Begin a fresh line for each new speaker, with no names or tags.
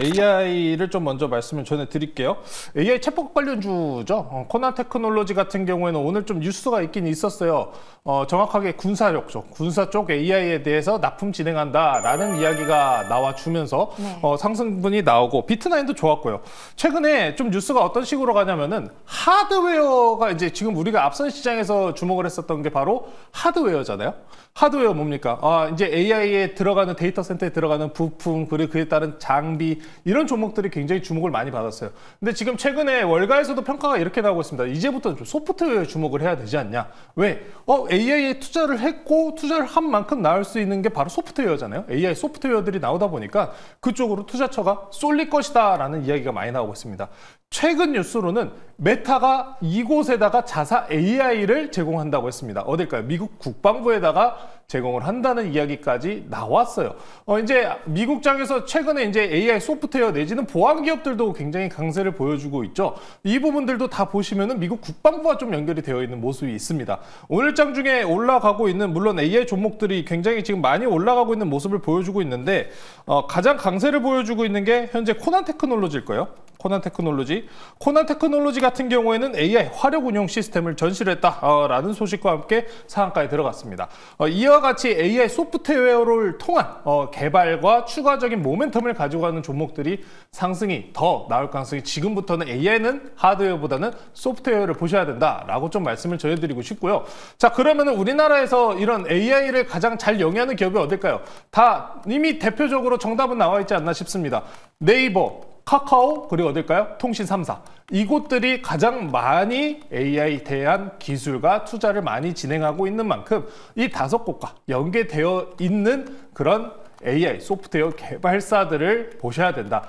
AI를 좀 먼저 말씀을 전해드릴게요. AI 챗봇 관련주죠. 어, 코난 테크놀로지 같은 경우에는 오늘 좀 뉴스가 있긴 있었어요. 어, 정확하게 군사력 쪽, 군사 쪽 AI에 대해서 납품 진행한다라는 이야기가 나와주면서 네. 어, 상승분이 나오고 비트나인도 좋았고요. 최근에 좀 뉴스가 어떤 식으로 가냐면은 하드웨어가 이제 지금 우리가 앞선 시장에서 주목을 했었던 게 바로 하드웨어잖아요. 하드웨어 뭡니까? 아, 이제 AI에 들어가는 데이터 센터에 들어가는 부품 그리고 그에 따른 장비 이런 종목들이 굉장히 주목을 많이 받았어요. 근데 지금 최근에 월가에서도 평가가 이렇게 나오고 있습니다. 이제부터는 소프트웨어에 주목을 해야 되지 않냐. 왜? 어, AI에 투자를 했고 투자를 한 만큼 나올 수 있는 게 바로 소프트웨어잖아요. AI 소프트웨어들이 나오다 보니까 그쪽으로 투자처가 쏠릴 것이다라는 이야기가 많이 나오고 있습니다. 최근 뉴스로는 메타가 이곳에다가 자사 AI를 제공한다고 했습니다. 어딜까요? 미국 국방부에다가 제공을 한다는 이야기까지 나왔어요. 어, 이제 미국장에서 최근에 이제 AI 소프트웨어 내지는 보안 기업들도 굉장히 강세를 보여주고 있죠. 이 부분들도 다 보시면은 미국 국방부와 좀 연결이 되어 있는 모습이 있습니다. 오늘장 중에 올라가고 있는 물론 AI 종목들이 굉장히 지금 많이 올라가고 있는 모습을 보여주고 있는데 어, 가장 강세를 보여주고 있는 게 현재 코난 테크놀로지일 거예요. 코난 테크놀로지. 코난 테크놀로지 같은 경우에는 AI 화력 운용 시스템을 전시 했다라는 소식과 함께 상한가에 들어갔습니다. 어, 이와 같이 AI 소프트웨어를 통한 어, 개발과 추가적인 모멘텀을 가지고 가는 종목들이 상승이 더 나올 가능성이 지금부터는 AI는 하드웨어보다는 소프트웨어를 보셔야 된다라고 좀 말씀을 전해드리고 싶고요. 자 그러면 우리나라에서 이런 AI를 가장 잘 영위하는 기업이 어딜까요? 다 이미 대표적으로 정답은 나와 있지 않나 싶습니다. 네이버, 카카오 그리고 어딜까요? 통신 3사 이곳들이 가장 많이 AI 대한 기술과 투자를 많이 진행하고 있는 만큼 이 다섯 곳과 연계되어 있는 그런 AI 소프트웨어 개발사들을 보셔야 된다.